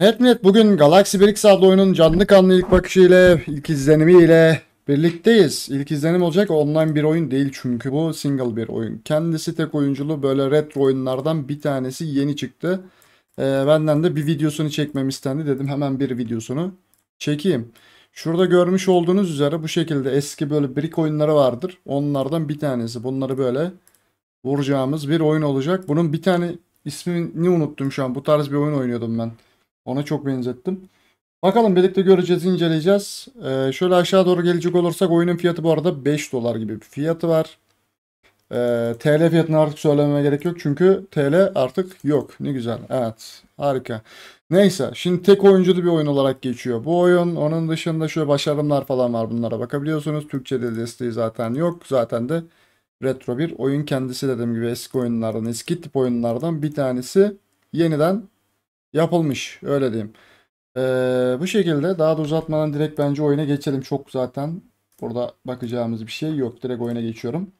Evet millet bugün Galaxy 1 adlı oyunun canlı kanlı ilk bakışı ile ilk izlenimiyle birlikteyiz. İlk izlenim olacak online bir oyun değil çünkü bu single bir oyun. Kendisi tek oyunculu böyle retro oyunlardan bir tanesi yeni çıktı. Ee, benden de bir videosunu çekmem istendi dedim hemen bir videosunu çekeyim. Şurada görmüş olduğunuz üzere bu şekilde eski böyle brick oyunları vardır. Onlardan bir tanesi. Bunları böyle vuracağımız bir oyun olacak. Bunun bir tane ismini unuttum şu an. Bu tarz bir oyun oynuyordum ben. Ona çok benzettim. Bakalım birlikte göreceğiz, inceleyeceğiz. Ee, şöyle aşağı doğru gelecek olursak oyunun fiyatı bu arada 5 dolar gibi bir fiyatı var. Ee, TL fiyatını artık söylememe gerek yok çünkü TL artık yok. Ne güzel. Evet. Harika. Neyse. Şimdi tek oyunculu bir oyun olarak geçiyor. Bu oyun onun dışında şöyle başarımlar falan var bunlara bakabiliyorsunuz. Türkçe'de desteği zaten yok. Zaten de retro bir oyun kendisi dediğim gibi eski oyunlardan, eski tip oyunlardan bir tanesi yeniden yapılmış öyle diyeyim. Ee, bu şekilde daha da uzatmadan direkt bence oyuna geçelim. Çok zaten burada bakacağımız bir şey yok. Direkt oyuna geçiyorum.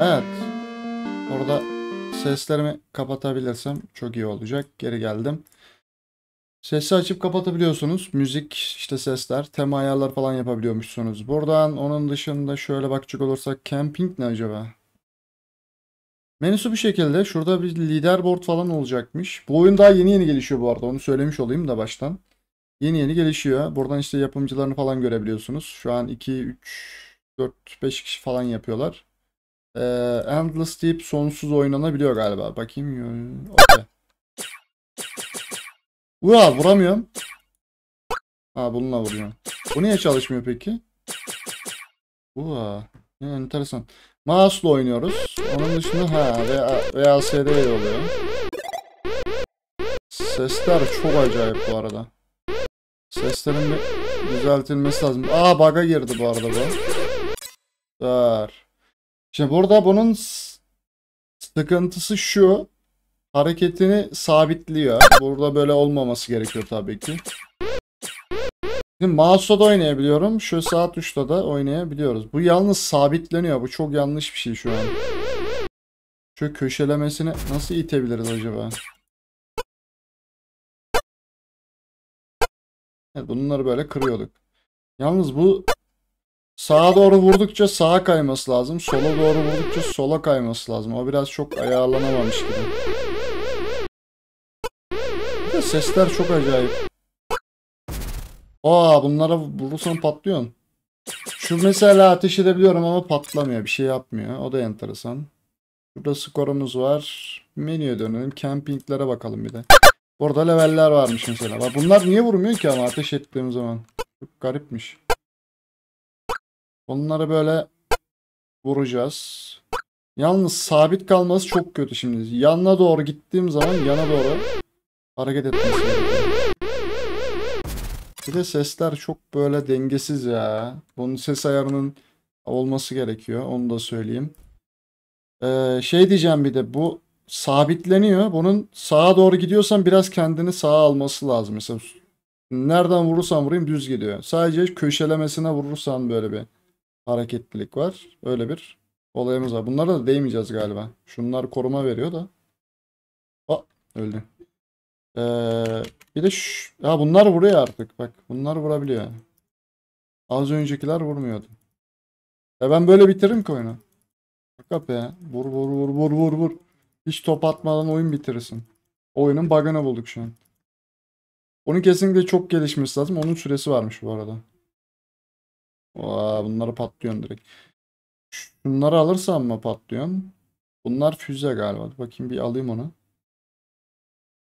Evet. Orada seslerimi kapatabilirsem çok iyi olacak. Geri geldim. Sesi açıp kapatabiliyorsunuz. Müzik, işte sesler, tema ayarlar falan yapabiliyormuşsunuz. Buradan onun dışında şöyle bakacak olursak camping ne acaba? Menüsü bir şekilde şurada bir liderboard falan olacakmış. Bu oyun daha yeni yeni gelişiyor bu arada onu söylemiş olayım da baştan. Yeni yeni gelişiyor. Buradan işte yapımcılarını falan görebiliyorsunuz. Şu an 2, 3, 4, 5 kişi falan yapıyorlar. Ee, Endless deyip sonsuz oynanabiliyor galiba. Bakayım. Okay. Uya vuramıyorum. Ha bununla vuruyorum. Bu niye çalışmıyor peki? Uaa. Yani enteresan. Mouse'la oynuyoruz. Onun dışında ha VASD oluyor. Sesler çok acayip bu arada. Seslerin düzeltilmesi lazım. Aa bug'a girdi bu arada bu. Dar. Şimdi burada bunun sıkıntısı şu. Hareketini sabitliyor. Burada böyle olmaması gerekiyor tabii ki. Şimdi mouse'la da oynayabiliyorum. Şu saat tuşla de oynayabiliyoruz. Bu yalnız sabitleniyor. Bu çok yanlış bir şey şu an. Şu köşelemesini nasıl itebiliriz acaba? Evet, bunları böyle kırıyorduk. Yalnız bu sağa doğru vurdukça sağa kayması lazım. Sola doğru vurdukça sola kayması lazım. O biraz çok ayarlanamamış gibi. Sesler çok acayip. Aa bunlara vurursan patlıyorsun. Şu mesela ateş edebiliyorum ama patlamıyor. Bir şey yapmıyor. O da enteresan. Burada skorumuz var. Menüye dönelim. Campinglere bakalım bir de. Orada leveller varmış mesela. Bak bunlar niye vurmuyor ki ama ateş ettiğim zaman. Çok garipmiş. Onları böyle vuracağız. Yalnız sabit kalması çok kötü şimdi. Yanına doğru gittiğim zaman yana doğru hareket etmesi gerekiyor. Bir de sesler çok böyle dengesiz ya. Bunun ses ayarının olması gerekiyor. Onu da söyleyeyim. Ee, şey diyeceğim bir de bu sabitleniyor. Bunun sağa doğru gidiyorsan biraz kendini sağa alması lazım. Mesela nereden vurursam vurayım düz gidiyor. Sadece köşelemesine vurursan böyle bir hareketlilik var. Öyle bir olayımız var. Bunlara da değmeyeceğiz galiba. Şunlar koruma veriyor da. Aa öldü. Ee, bir de şu, ya bunlar vuruyor artık. Bak bunlar vurabiliyor. Az öncekiler vurmuyordu. Ya ben böyle bitiririm ki oyunu. Bak ya. Vur vur vur vur vur vur. Hiç top atmadan oyun bitirirsin. Oyunun bug'ını bulduk şu an. Onun kesinlikle çok gelişmesi lazım. Onun süresi varmış bu arada. Aa, bunları patlıyorsun direkt. Şunları alırsam mı patlıyorsun? Bunlar füze galiba. Bakayım bir alayım onu.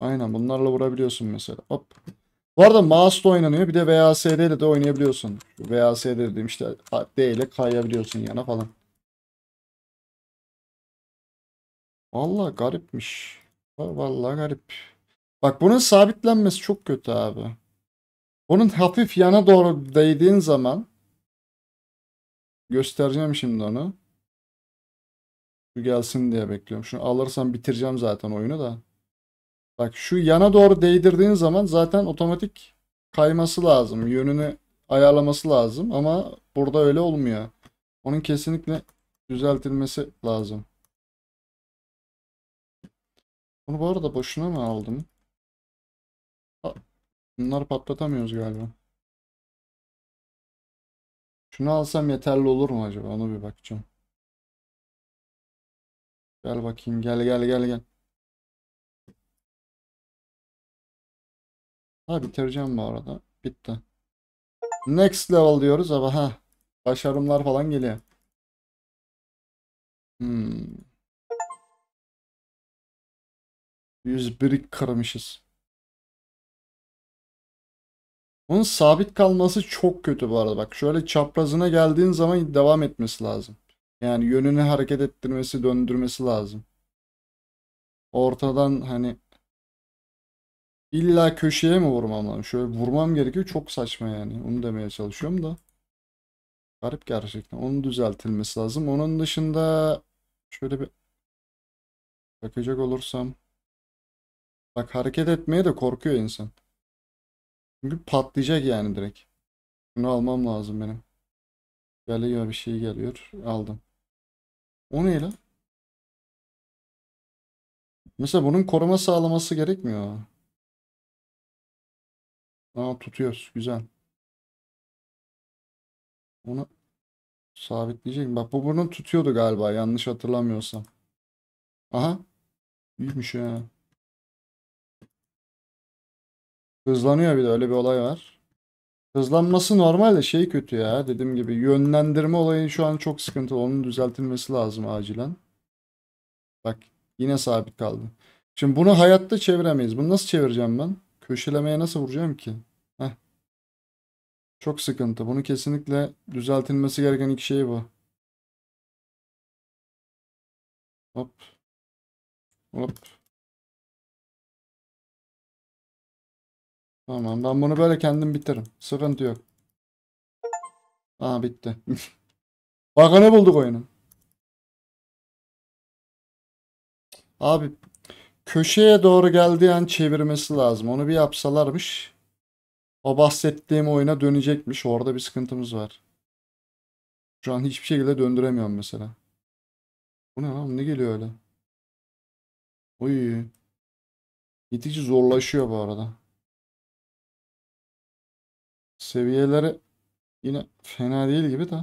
Aynen bunlarla vurabiliyorsun mesela. Hop. Bu arada mouse oynanıyor. Bir de VASD ile de oynayabiliyorsun. VASD dediğim işte D ile kayabiliyorsun yana falan. Valla garipmiş. Valla garip. Bak bunun sabitlenmesi çok kötü abi. Bunun hafif yana doğru değdiğin zaman göstereceğim şimdi onu. Şu gelsin diye bekliyorum. Şunu alırsam bitireceğim zaten oyunu da. Bak şu yana doğru değdirdiğin zaman zaten otomatik kayması lazım. Yönünü ayarlaması lazım ama burada öyle olmuyor. Onun kesinlikle düzeltilmesi lazım. Bunu bu arada boşuna mı aldım? Bunları patlatamıyoruz galiba. Şunu alsam yeterli olur mu acaba? Onu bir bakacağım. Gel bakayım. Gel gel gel gel. Ha bitireceğim bu arada. Bitti. Next level diyoruz ama ha başarımlar falan geliyor. Hmm. 100 birik kırmışız. Bunun sabit kalması çok kötü bu arada. Bak şöyle çaprazına geldiğin zaman devam etmesi lazım. Yani yönünü hareket ettirmesi, döndürmesi lazım. Ortadan hani İlla köşeye mi vurmam lazım? Şöyle vurmam gerekiyor. Çok saçma yani. Onu demeye çalışıyorum da. Garip gerçekten. Onun düzeltilmesi lazım. Onun dışında şöyle bir bakacak olursam. Bak hareket etmeye de korkuyor insan. Çünkü patlayacak yani direkt. Bunu almam lazım benim. Geliyor bir şey geliyor. Aldım. O ne lan? Mesela bunun koruma sağlaması gerekmiyor. Aa, tutuyoruz. Güzel. Bunu sabitleyecek. Bak bu bunu tutuyordu galiba. Yanlış hatırlamıyorsam. Aha. İyiymiş ya. Hızlanıyor bir de öyle bir olay var. Hızlanması normal de şey kötü ya. Dediğim gibi yönlendirme olayı şu an çok sıkıntılı. Onun düzeltilmesi lazım acilen. Bak yine sabit kaldı. Şimdi bunu hayatta çeviremeyiz. Bunu nasıl çevireceğim ben? Köşelemeye nasıl vuracağım ki? Heh. Çok sıkıntı. Bunu kesinlikle düzeltilmesi gereken iki şey bu. Hop. Hop. Tamam ben bunu böyle kendim bitiririm. Sıkıntı yok. Aa bitti. Bak ne bulduk oyunu. Abi köşeye doğru geldiği an çevirmesi lazım. Onu bir yapsalarmış. O bahsettiğim oyuna dönecekmiş. Orada bir sıkıntımız var. Şu an hiçbir şekilde döndüremiyorum mesela. Bu ne lan? Ne geliyor öyle? Uy. Gittikçe zorlaşıyor bu arada. Seviyeleri yine fena değil gibi de.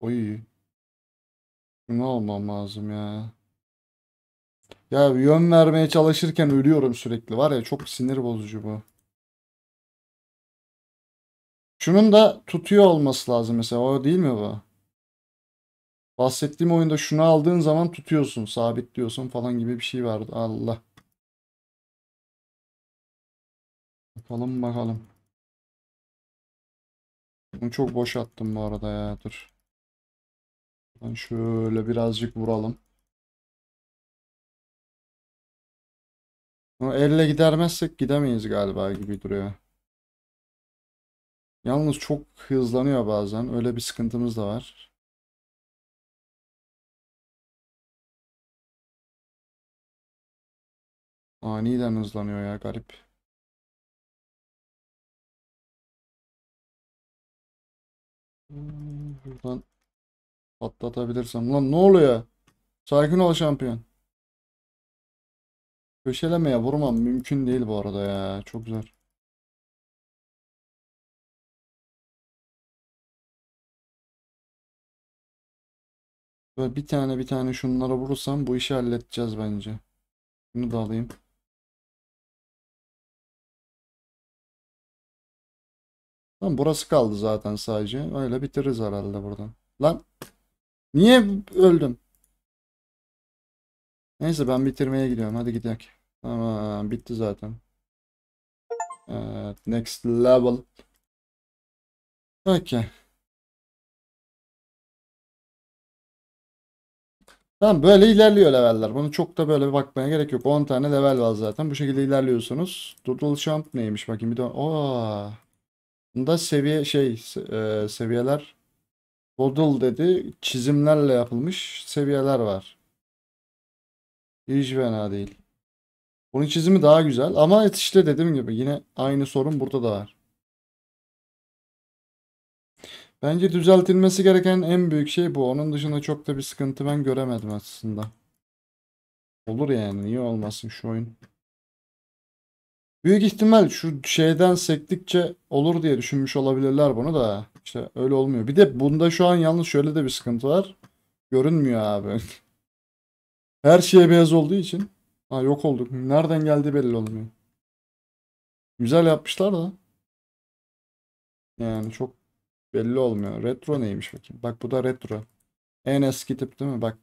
Oy. Şunu almam lazım ya. Ya yön vermeye çalışırken ölüyorum sürekli. Var ya çok sinir bozucu bu. Şunun da tutuyor olması lazım mesela. O değil mi bu? Bahsettiğim oyunda şunu aldığın zaman tutuyorsun, sabitliyorsun falan gibi bir şey vardı. Allah. Bakalım bakalım. Bunu çok boş attım bu arada ya. Dur. Ben şöyle birazcık vuralım. Ama elle gidermezsek gidemeyiz galiba gibi duruyor. Yalnız çok hızlanıyor bazen. Öyle bir sıkıntımız da var. Aniden hızlanıyor ya garip. Buradan patlatabilirsem. Lan ne oluyor? Sakin ol şampiyon. Köşelemeye vurmam mümkün değil bu arada ya. Çok zor. Böyle bir tane bir tane şunlara vurursam bu işi halledeceğiz bence. Bunu da alayım. Lan burası kaldı zaten sadece. Öyle bitiririz herhalde buradan. Lan niye öldüm? Neyse ben bitirmeye gidiyorum. Hadi gidelim. Tamam bitti zaten. Evet, next level. Okay. Tamam böyle ilerliyor leveller. Bunu çok da böyle bakmaya gerek yok. 10 tane level var zaten. Bu şekilde ilerliyorsunuz. Doodle Champ neymiş bakayım bir de. Oo. Bunda seviye şey e, seviyeler Doodle dedi. Çizimlerle yapılmış seviyeler var. Hiç fena değil. Onun çizimi daha güzel ama et işte dediğim gibi yine aynı sorun burada da var. Bence düzeltilmesi gereken en büyük şey bu. Onun dışında çok da bir sıkıntı ben göremedim aslında. Olur yani niye olmasın şu oyun. Büyük ihtimal şu şeyden sektikçe olur diye düşünmüş olabilirler bunu da. İşte öyle olmuyor. Bir de bunda şu an yalnız şöyle de bir sıkıntı var. Görünmüyor abi. Her şeye beyaz olduğu için. Ha yok olduk. Nereden geldi belli olmuyor. Güzel yapmışlar da. Yani çok belli olmuyor. Retro neymiş bakayım. Bak bu da retro. En eski tip değil mi? Bak.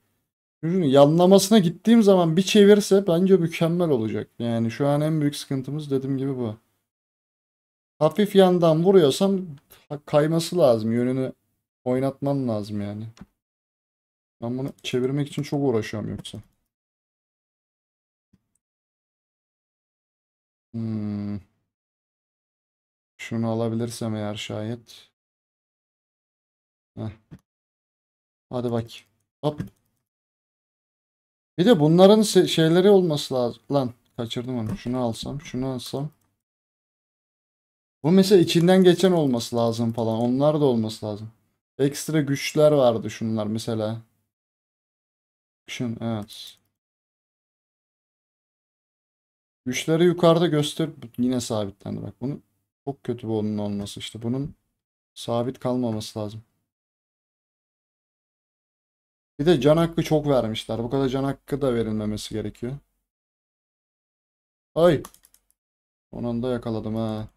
Ürünü yanlamasına gittiğim zaman bir çevirse bence mükemmel olacak. Yani şu an en büyük sıkıntımız dediğim gibi bu. Hafif yandan vuruyorsam kayması lazım. Yönünü oynatman lazım yani. Ben bunu çevirmek için çok uğraşıyorum yoksa. Hmm. Şunu alabilirsem eğer şayet. Heh. Hadi bak. Hop. Bir de bunların şeyleri olması lazım. Lan kaçırdım onu. Şunu alsam, şunu alsam. Bu mesela içinden geçen olması lazım falan. Onlar da olması lazım. Ekstra güçler vardı şunlar mesela. Action evet. Güçleri yukarıda göster. Yine sabitlendi bak. Bunu çok kötü bu onun olması işte. Bunun sabit kalmaması lazım. Bir de can hakkı çok vermişler. Bu kadar can hakkı da verilmemesi gerekiyor. Ay. Son anda yakaladım ha.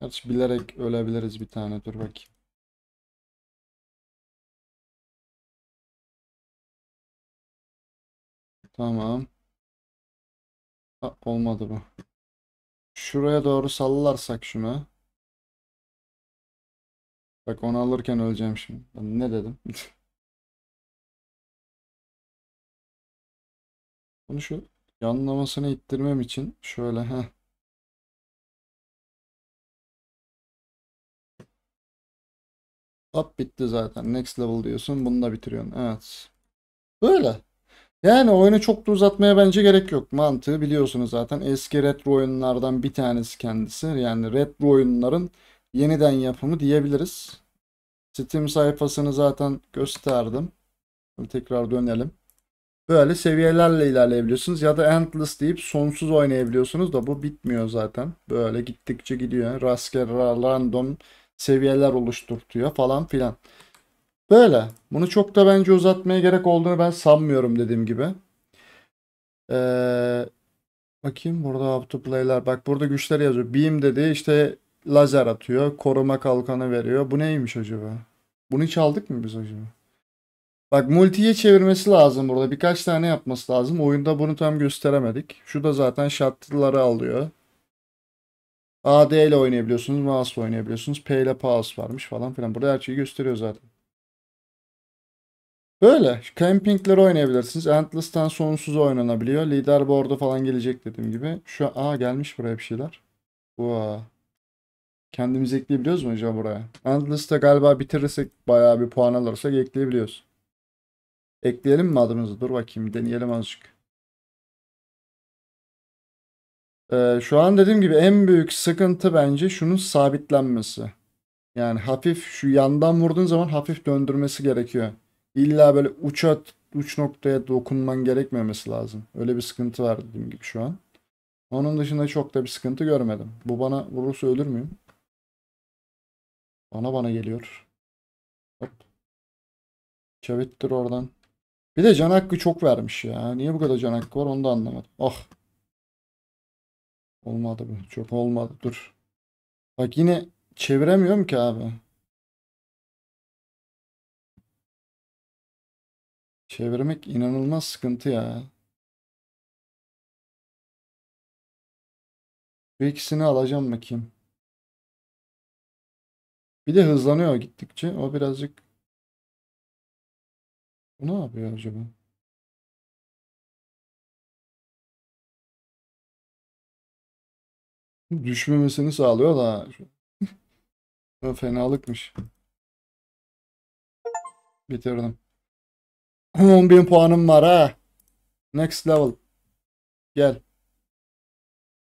Gerçi bilerek ölebiliriz bir tane. Dur bakayım. Tamam. Ha, olmadı bu. Şuraya doğru sallarsak şunu. Bak onu alırken öleceğim şimdi. Ben ne dedim? Bunu şu yanlamasını ittirmem için şöyle heh. Hop bitti zaten. Next level diyorsun. Bunu da bitiriyorsun. Evet. Böyle. Yani oyunu çok da uzatmaya bence gerek yok. Mantığı biliyorsunuz zaten. Eski retro oyunlardan bir tanesi kendisi. Yani retro oyunların yeniden yapımı diyebiliriz. Steam sayfasını zaten gösterdim. Şimdi tekrar dönelim. Böyle seviyelerle ilerleyebiliyorsunuz ya da endless deyip sonsuz oynayabiliyorsunuz da bu bitmiyor zaten. Böyle gittikçe gidiyor. Rastgele random seviyeler oluşturtuyor falan filan. Böyle. Bunu çok da bence uzatmaya gerek olduğunu ben sanmıyorum dediğim gibi. Ee, bakayım burada playler. Bak burada güçler yazıyor. Beam dedi işte lazer atıyor. Koruma kalkanı veriyor. Bu neymiş acaba? Bunu hiç aldık mı biz acaba? Bak multiye çevirmesi lazım burada. Birkaç tane yapması lazım. Oyunda bunu tam gösteremedik. Şu da zaten şartlıları alıyor. AD ile oynayabiliyorsunuz. Mouse oynayabiliyorsunuz. P ile pause varmış falan filan. Burada her şeyi gösteriyor zaten. Böyle. Campingleri oynayabilirsiniz. Endless'tan sonsuz oynanabiliyor. Liderboard'a falan gelecek dediğim gibi. Şu a gelmiş buraya bir şeyler. Wow. Kendimiz ekleyebiliyoruz mu acaba buraya? Endless'ta galiba bitirirsek bayağı bir puan alırsak ekleyebiliyoruz. Ekleyelim mi adımızı? Dur bakayım deneyelim azıcık. Ee, şu an dediğim gibi en büyük sıkıntı bence şunun sabitlenmesi. Yani hafif şu yandan vurduğun zaman hafif döndürmesi gerekiyor illa böyle uça uç noktaya dokunman gerekmemesi lazım. Öyle bir sıkıntı var dediğim gibi şu an. Onun dışında çok da bir sıkıntı görmedim. Bu bana vurursa ölür müyüm? Bana bana geliyor. Hop. Çevittir oradan. Bir de can hakkı çok vermiş ya. Niye bu kadar can hakkı var onu da anlamadım. Ah. Oh. Olmadı bu. Çok olmadı. Dur. Bak yine çeviremiyorum ki abi. Çevirmek inanılmaz sıkıntı ya. Bu ikisini alacağım bakayım. Bir de hızlanıyor gittikçe. O birazcık... Bu ne yapıyor acaba? Düşmemesini sağlıyor da. Fenalıkmış. Bitirdim. 10.000 puanım var ha. Next level. Gel.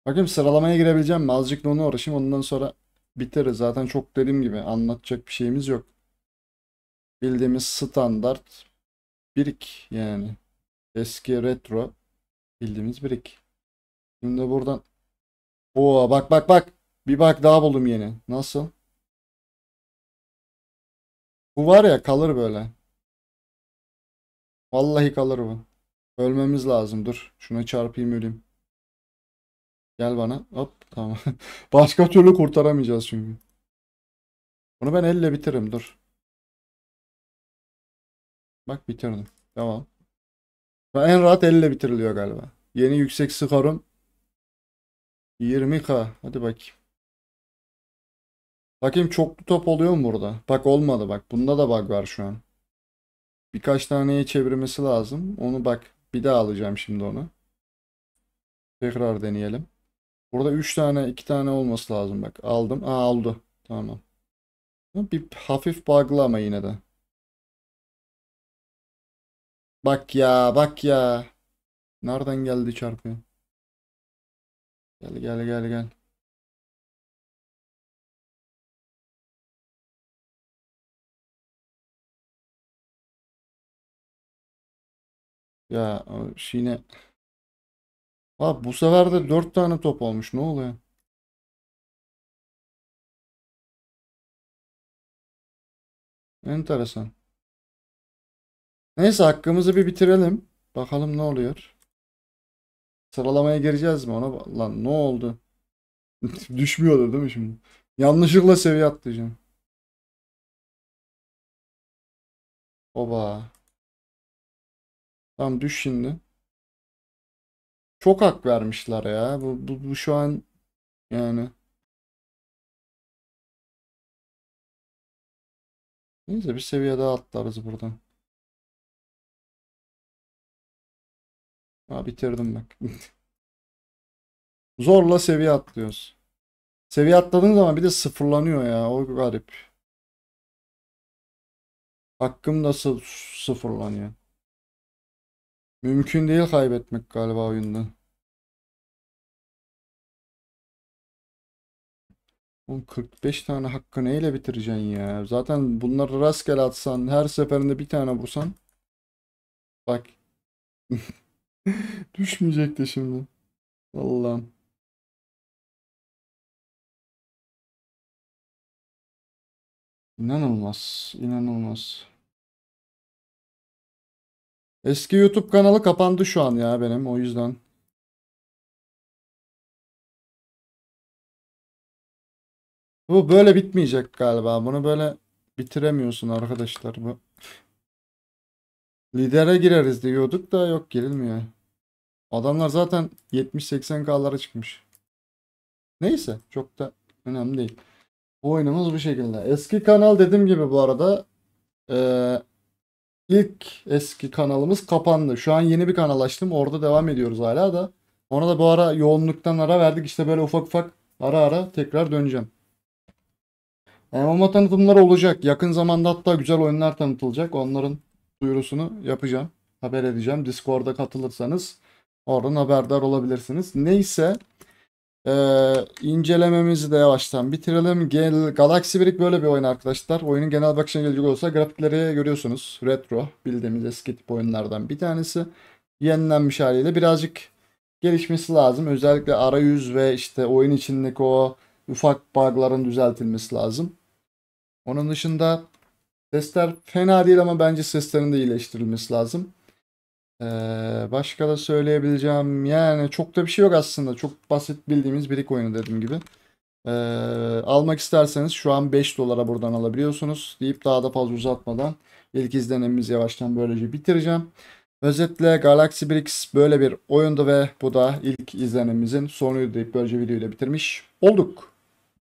Bakayım sıralamaya girebileceğim mi? Azıcık da onu uğraşayım. Ondan sonra biteriz. Zaten çok dediğim gibi anlatacak bir şeyimiz yok. Bildiğimiz standart birik yani. Eski retro bildiğimiz birik. Şimdi buradan Oo bak bak bak. Bir bak daha buldum yeni. Nasıl? Bu var ya kalır böyle. Vallahi kalır bu. Ölmemiz lazım. Dur. Şuna çarpayım öleyim. Gel bana. Hop tamam. Başka türlü kurtaramayacağız çünkü. Bunu ben elle bitiririm. Dur. Bak bitirdim. Tamam. En rahat elle bitiriliyor galiba. Yeni yüksek skorum 20k. Hadi bakayım. Bakayım çoklu top oluyor mu burada? Bak olmadı bak. Bunda da bug var şu an birkaç taneye çevirmesi lazım. Onu bak bir daha alacağım şimdi onu. Tekrar deneyelim. Burada 3 tane 2 tane olması lazım bak. Aldım. Aa aldı. Tamam. Bir hafif bug'lı ama yine de. Bak ya bak ya. Nereden geldi çarpıyor? Gel gel gel gel. Ya yine Abi bu sefer de 4 tane top olmuş. Ne oluyor? Enteresan. Neyse hakkımızı bir bitirelim. Bakalım ne oluyor. Sıralamaya gireceğiz mi ona? Lan ne oldu? Düşmüyordu değil mi şimdi? Yanlışlıkla seviye atlayacağım. Oba. Tam düş şimdi. Çok hak vermişler ya. Bu, bu, bu şu an yani. Neyse bir seviye daha atlarız buradan. Ha bitirdim bak. Zorla seviye atlıyoruz. Seviye atladığın zaman bir de sıfırlanıyor ya. O garip. Hakkım nasıl sıfırlanıyor? Mümkün değil kaybetmek galiba oyunda. Oğlum 45 tane hakkı neyle bitireceksin ya? Zaten bunları rastgele atsan, her seferinde bir tane vursan. Bak. düşmeyecek de şimdi. Allah'ım. İnanılmaz, inanılmaz. Eski YouTube kanalı kapandı şu an ya benim o yüzden. Bu böyle bitmeyecek galiba. Bunu böyle bitiremiyorsun arkadaşlar. Bu Lidere gireriz diyorduk da yok girilmiyor. Adamlar zaten 70-80 K'lara çıkmış. Neyse çok da önemli değil. Bu oyunumuz bu şekilde. Eski kanal dediğim gibi bu arada ee, İlk eski kanalımız kapandı. Şu an yeni bir kanal açtım. Orada devam ediyoruz hala da. Ona da bu ara yoğunluktan ara verdik. İşte böyle ufak ufak ara ara tekrar döneceğim. MMA tanıtımları olacak. Yakın zamanda hatta güzel oyunlar tanıtılacak. Onların duyurusunu yapacağım. Haber edeceğim. Discord'a katılırsanız oradan haberdar olabilirsiniz. Neyse ee, incelememizi de yavaştan bitirelim. Gel, Galaxy Brick böyle bir oyun arkadaşlar. Oyunun genel bakışına gelecek olsa grafikleri görüyorsunuz. Retro bildiğimiz eski tip oyunlardan bir tanesi. Yenilenmiş haliyle birazcık gelişmesi lazım. Özellikle arayüz ve işte oyun içindeki o ufak bugların düzeltilmesi lazım. Onun dışında sesler fena değil ama bence seslerin de iyileştirilmesi lazım. Ee, başka da söyleyebileceğim yani çok da bir şey yok aslında. Çok basit bildiğimiz birik oyunu dediğim gibi. Ee, almak isterseniz şu an 5 dolara buradan alabiliyorsunuz deyip daha da fazla uzatmadan ilk izlenimimizi yavaştan böylece bitireceğim. Özetle Galaxy Bricks böyle bir oyundu ve bu da ilk izlenimimizin sonuydu deyip böylece videoyu bitirmiş olduk.